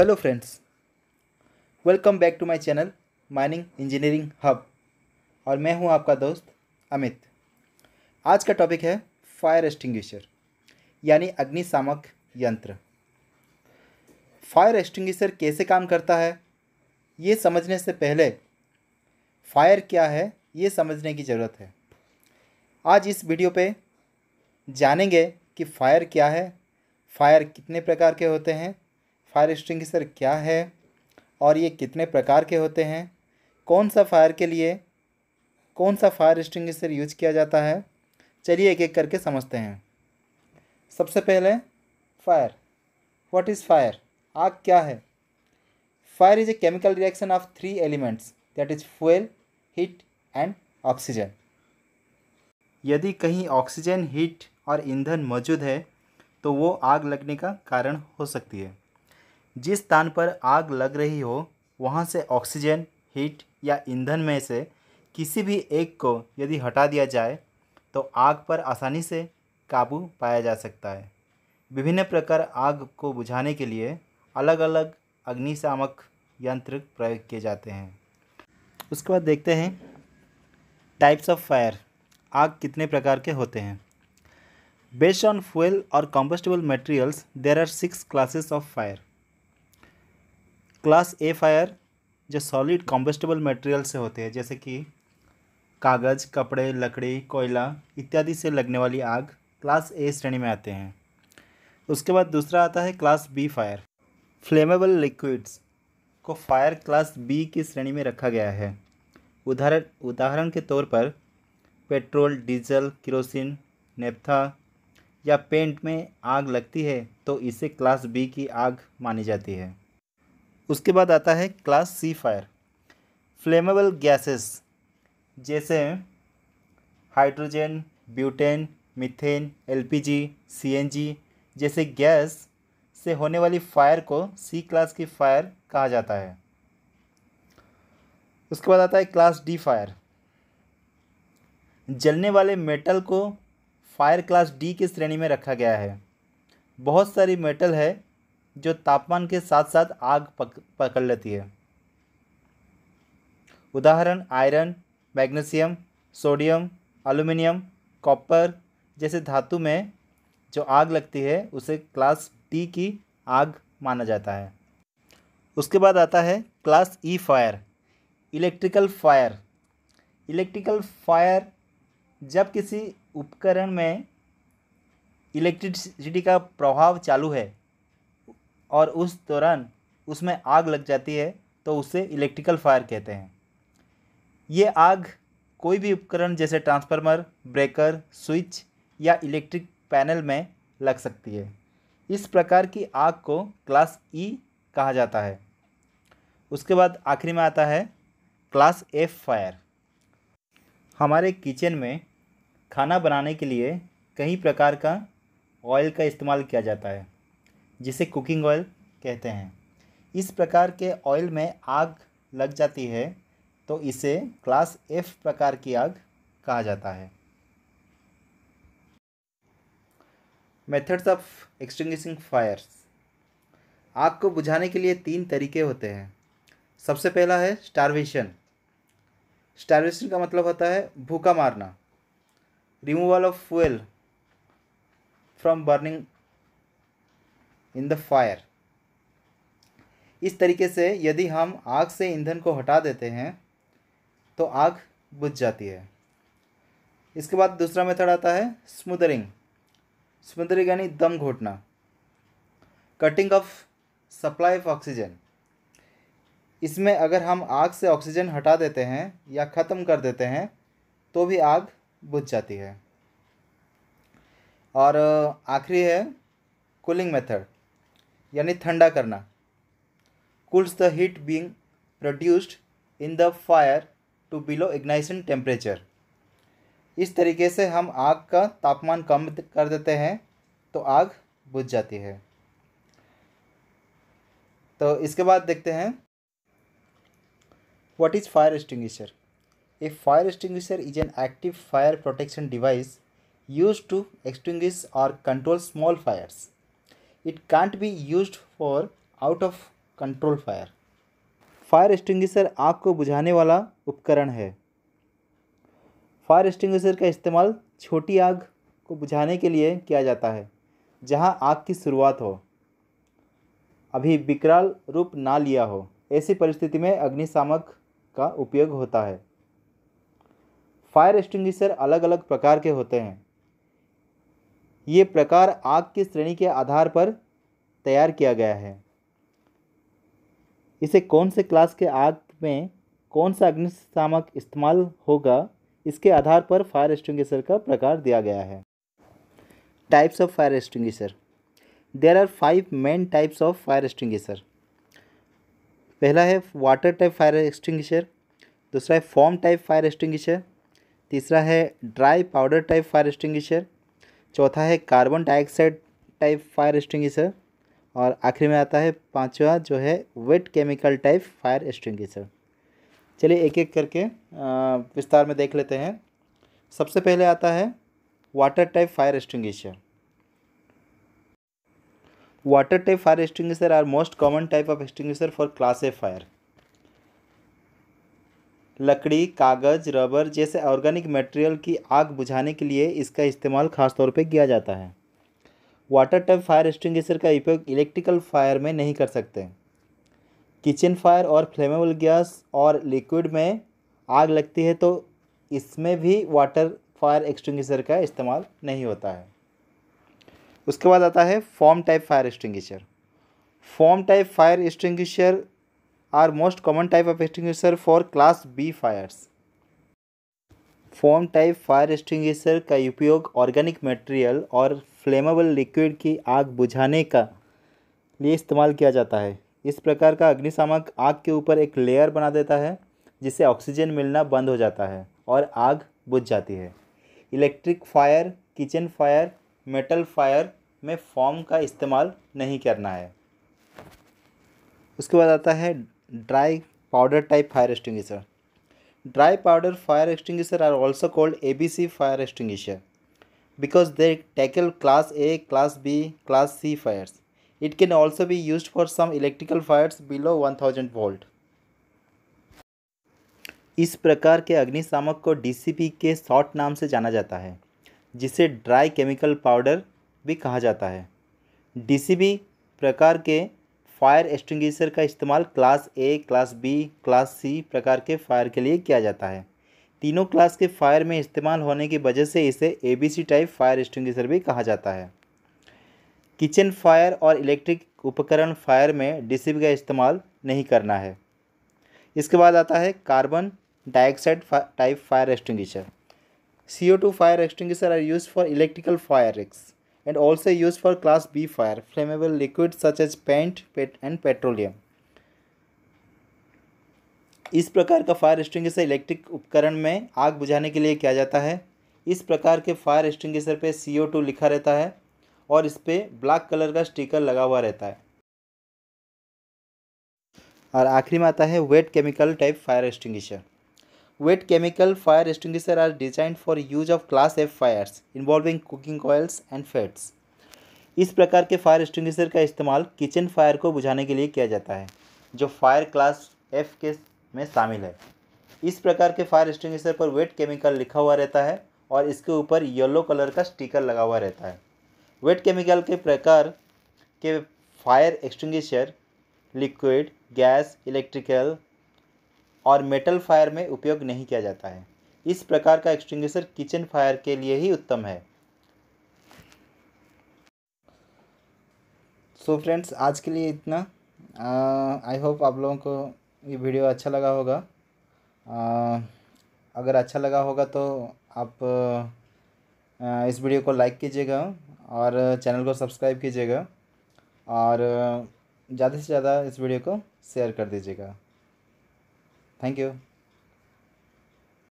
Hello friends welcome back to my channel mining engineering hub और मैं हूं आपका दोस्त अमित आज का टॉपिक है फायर एक्सटिंग्विशर यानी अग्निशामक यंत्र फायर एक्सटिंग्विशर कैसे काम करता है ये समझने से पहले फायर क्या है ये समझने की ज़रूरत है आज इस वीडियो पे जानेंगे कि फायर क्या है फायर कितने प्रकार के होते हैं फायर एक्सटिंग्विशर क्या है और ये कितने प्रकार के होते हैं कौन सा फायर के लिए कौन सा फायर एक्सटिंग्विशर यूज किया जाता है चलिए एक एक करके समझते हैं सबसे पहले फायर व्हाट इज़ फायर आग क्या है fire is a chemical reaction of three elements that is fuel heat and oxygen यदि कहीं ऑक्सीजन हीट और ईंधन मौजूद है तो वो आग लगने का कारण हो सकती है जिस स्थान पर आग लग रही हो वहाँ से ऑक्सीजन हीट या ईंधन में से किसी भी एक को यदि हटा दिया जाए तो आग पर आसानी से काबू पाया जा सकता है विभिन्न प्रकार आग को बुझाने के लिए अलग अलग अग्निशामक यंत्र प्रयोग किए जाते हैं उसके बाद देखते हैं टाइप्स ऑफ फायर आग कितने प्रकार के होते हैं बेस्ड ऑन फ्यूल और combustible materials there are six classes of fire class A fire जो सॉलिड कॉम्बेस्टेबल मटेरियल से होते हैं जैसे कि कागज़ कपड़े लकड़ी कोयला इत्यादि से लगने वाली आग क्लास ए श्रेणी में आते हैं उसके बाद दूसरा आता है class B fire flammable liquids को फायर क्लास बी की श्रेणी में रखा गया है उदाहरण उदाहरण के तौर पर पेट्रोल डीजल किरोसिन नेपथा या पेंट में आग लगती है तो इसे क्लास बी की आग मानी जाती है उसके बाद आता है class C fire flammable gases जैसे hydrogen butane methane LPG CNG जैसे गैस से होने वाली फायर को सी क्लास की फायर कहा जाता है उसके बाद आता है क्लास डी फायर जलने वाले मेटल को फायर क्लास डी की श्रेणी में रखा गया है बहुत सारी मेटल है जो तापमान के साथ साथ आग पक, पकड़ लेती है उदाहरण iron magnesium sodium aluminium, copper जैसे धातु में जो आग लगती है उसे क्लास डी की आग माना जाता है उसके बाद आता है class E fire electrical fire electrical fire जब किसी उपकरण में इलेक्ट्रिसिटी का प्रभाव चालू है और उस दौरान उसमें आग लग जाती है तो उसे इलेक्ट्रिकल फायर कहते हैं ये आग कोई भी उपकरण जैसे ट्रांसफार्मर ब्रेकर स्विच या इलेक्ट्रिक पैनल में लग सकती है इस प्रकार की आग को क्लास ई e कहा जाता है उसके बाद आखिरी में आता है क्लास एफ फायर हमारे किचन में खाना बनाने के लिए कई प्रकार का ऑयल का इस्तेमाल किया जाता है जिसे कुकिंग ऑयल कहते हैं इस प्रकार के ऑयल में आग लग जाती है तो इसे क्लास एफ प्रकार की आग कहा जाता है मेथड्स ऑफ एक्सटिंग्विशिंग फायर्स आग को बुझाने के लिए तीन तरीके होते हैं सबसे पहला है स्टारवेशन स्टारवेशन का मतलब होता है भूखा मारना removal of fuel from burning in the fire इस तरीके से यदि हम आग से ईंधन को हटा देते हैं तो आग बुझ जाती है इसके बाद दूसरा मेथड आता है स्मूदरिंग स्मूदरिंग यानी दम घोटना cutting off supply of oxygen इसमें अगर हम आग से ऑक्सीजन हटा देते हैं या ख़त्म कर देते हैं तो भी आग बुझ जाती है और आखिरी है कूलिंग मेथड यानी ठंडा करना cools the heat being produced in the fire to below ignition temperature इस तरीके से हम आग का तापमान कम कर देते हैं तो आग बुझ जाती है तो इसके बाद देखते हैं what is fire extinguisher a fire extinguisher is an active fire protection device use to extinguish और control small fires it can't be used for out of control fire fire extinguisher आग को बुझाने वाला उपकरण है फायर एक्सटिंग्विशर का इस्तेमाल छोटी आग को बुझाने के लिए किया जाता है जहां आग की शुरुआत हो अभी विकराल रूप ना लिया हो ऐसी परिस्थिति में अग्निशामक का उपयोग होता है फायर एक्सटिंग्विशर अलग अलग प्रकार के होते हैं ये प्रकार आग की श्रेणी के आधार पर तैयार किया गया है इसे कौन से क्लास के आग में कौन सा अग्निशामक इस्तेमाल होगा इसके आधार पर फायर एक्सटिंग्विशर का प्रकार दिया गया है types of fire extinguisher there are five main types of fire extinguisher पहला है वाटर टाइप फायर एक्सटिंग्विशर दूसरा है फॉर्म टाइप फायर एक्सटिंग्विशर तीसरा है dry powder type fire extinguisher चौथा है carbon dioxide type fire extinguisher और आखिरी में आता है पांचवा जो है wet chemical type fire sir चलिए एक एक करके विस्तार में देख लेते हैं सबसे पहले आता है water type fire extinguisher water type fire extinguisher are most common type of extinguisher for class A fire लकड़ी कागज़ रबर जैसे ऑर्गेनिक मटेरियल की आग बुझाने के लिए इसका इस्तेमाल खास तौर पे किया जाता है वाटर टैप फायर एक्सटिंग्विशर का उपयोग इलेक्ट्रिकल फायर में नहीं कर सकते किचन फायर और फ्लेमेबल गैस और लिक्विड में आग लगती है तो इसमें भी वाटर फायर एक्सटिंग्विशर का इस्तेमाल नहीं होता है उसके बाद आता है foam type fire extinguisher foam type fire extinguisher are most common type of extinguisher for class B fires. Foam type fire extinguisher का उपयोग ऑर्गेनिक मटेरियल और फ्लेमेबल लिक्विड की आग बुझाने का लिए इस्तेमाल किया जाता है इस प्रकार का अग्निशामक आग के ऊपर एक लेयर बना देता है जिससे ऑक्सीजन मिलना बंद हो जाता है और आग बुझ जाती है electric fire kitchen fire metal fire में फॉर्म का इस्तेमाल नहीं करना है उसके बाद आता है dry powder type fire extinguisher dry powder fire extinguisher are also called A B C fire extinguisher because they tackle class A class B class C fires it can also be use for some electrical fires below one thousand volt इस प्रकार के अग्निशामक को D C P के short नाम से जाना जाता है जिसे ड्राई केमिकल पाउडर भी कहा जाता है डी सी बी प्रकार के फायर एक्सटिंग्विशर का इस्तेमाल class A class B class C प्रकार के फायर के लिए किया जाता है तीनों क्लास के फायर में इस्तेमाल होने की वजह से इसे A B C type fire extinguisher भी कहा जाता है किचन फायर और इलेक्ट्रिक उपकरण फायर में डिसिप का इस्तेमाल नहीं करना है इसके बाद आता है carbon dioxide type fire extinguisher two fire extinguisher are use for electrical fire एक्स and also used for class B fire, flammable liquids such as paint pet and petroleum. इस प्रकार का फायर एक्सटिंग्विशर इलेक्ट्रिक उपकरण में आग बुझाने के लिए किया जाता है इस प्रकार के फायर एक्सटिंग्विशर पे सी ओ टू लिखा रहता है और इस पर ब्लैक कलर का स्टिकर लगा हुआ रहता है और आखिरी में आता है wet chemical type fire extinguisher Wet chemical fire extinguishers are designed for use of class F fires involving cooking oils and fats. इस प्रकार के फायर एक्सटिंग्विशर का इस्तेमाल किचन फायर को बुझाने के लिए किया जाता है जो फायर क्लास एफ के में शामिल है इस प्रकार के फायर एक्सटिंग्विशर पर वेट केमिकल लिखा हुआ रहता है और इसके ऊपर येलो कलर का स्टिकर लगा हुआ रहता है वेट केमिकल के प्रकार के fire extinguisher liquid gas electrical और मेटल फायर में उपयोग नहीं किया जाता है इस प्रकार का एक्सटिंग्विशर किचन फायर के लिए ही उत्तम है सो so फ्रेंड्स आज के लिए इतना आई होप आप लोगों को ये वीडियो अच्छा लगा होगा आ, अगर अच्छा लगा होगा तो आप आ, इस वीडियो को लाइक कीजिएगा और चैनल को सब्सक्राइब कीजिएगा और ज़्यादा से ज़्यादा इस वीडियो को शेयर कर दीजिएगा Thank you.